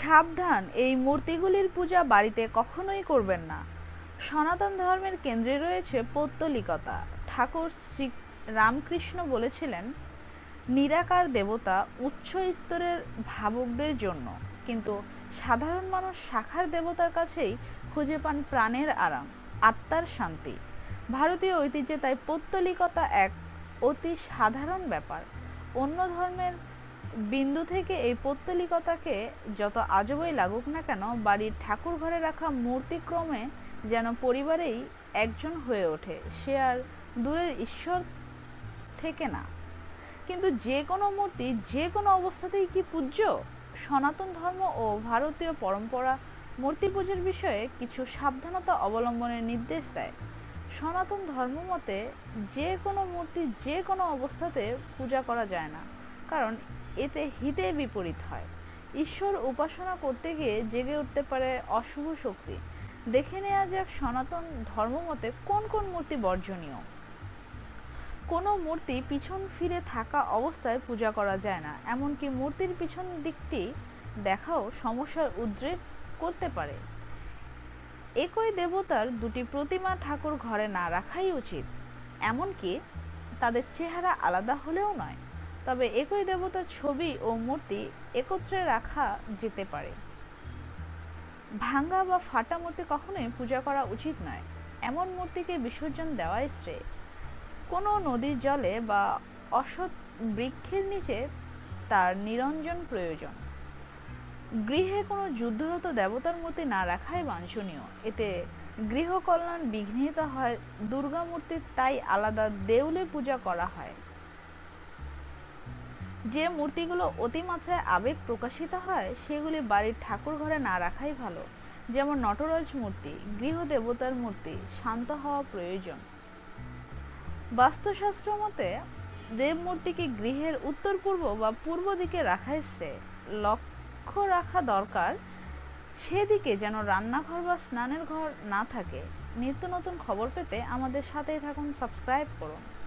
সাবধান এই মূর্তিগুলির পূজা বাড়িতে কখনোই করবেন না সনাতন ধর্মের কেন্দ্রে রয়েছে পৌত্তলিকতা ঠাকুর শ্রী রামকৃষ্ণ বলেছিলেন নিরাকার দেবতা উচ্চ স্তরের ভাবকদের জন্য কিন্তু সাধারণ মানুষ শাখার দেবতার কাছেই খুঁজে পান প্রাণের আরাম আত্মার শান্তি ভারতীয় ঐতিহ্যে তাই পৌত্তলিকতা এক অতি সাধারণ ব্যাপার অন্য ধর্মের বিন্দু থেকে এই পৌত্তলিকতাকে যত আজবই লাগুক না কেন বাড়ির ঠাকুর ঘরে রাখা মূর্তিক্রমে যেন পরিবারেই একজন হয়ে ওঠে সে আর দূরের ঈশ্বর থেকে না কিন্তু যে কোনো মূর্তি যে কোনো অবস্থাতেই কি পূজ্য সনাতন ধর্ম ও ভারতীয় পরম্পরা মূর্তি পুজোর বিষয়ে কিছু সাবধানতা অবলম্বনের নির্দেশ দেয় সনাতন ধর্ম মতে যে কোনো মূর্তি যে কোনো অবস্থাতে পূজা করা যায় না কারণ এতে হিতে বিপরীত হয় ঈশ্বর উপাসনা করতে গিয়ে জেগে উঠতে পারে অশুভ শক্তি দেখে নেওয়া যাক সনাতন ধর্মমতে কোন কোন মূর্তি বর্জনীয় কোনো মূর্তি পিছন ফিরে থাকা অবস্থায় পূজা করা যায় না এমনকি মূর্তির পিছন দিকটি দেখাও সমস্যার উদ্রেক করতে পারে একই দেবতার দুটি প্রতিমা ঠাকুর ঘরে না রাখাই উচিত এমনকি তাদের চেহারা আলাদা হলেও নয় তবে একই দেবতার ছবি ও মূর্তি একত্রে রাখা যেতে পারে ভাঙ্গা বা ফাটা মূর্তি কখনোই পূজা করা উচিত নয় এমন মূর্তিকে বিসর্জন দেওয়াই শ্রেয় কোনো নদীর জলে বা অসৎ বৃক্ষের নিচে তার নিরঞ্জন প্রয়োজন গৃহে কোনো যুদ্ধরত দেবতার মূর্তি না রাখাই বাঞ্ছনীয় এতে গৃহকল্যাণ বিঘ্নিত হয় দুর্গা মূর্তির তাই আলাদা দেউলে পূজা করা হয় যে মূর্তিগুলো অতিমাত্রায় আবেগ প্রকাশিত হয় সেগুলি বাড়ির ঠাকুর ঘরে না রাখাই ভালো যেমন নটরাজ মূর্তি গৃহ দেবতার মূর্তি শান্ত হওয়া প্রয়োজন বাস্তুশাস্ত্র মতে দেবমূর্তিকে গৃহের উত্তর পূর্ব বা পূর্ব দিকে রাখাই শ্রেয় লক্ষ্য রাখা দরকার সেদিকে যেন রান্নাঘর বা স্নানের ঘর না থাকে নিত্য নতুন খবর পেতে আমাদের সাথেই থাকুন সাবস্ক্রাইব করুন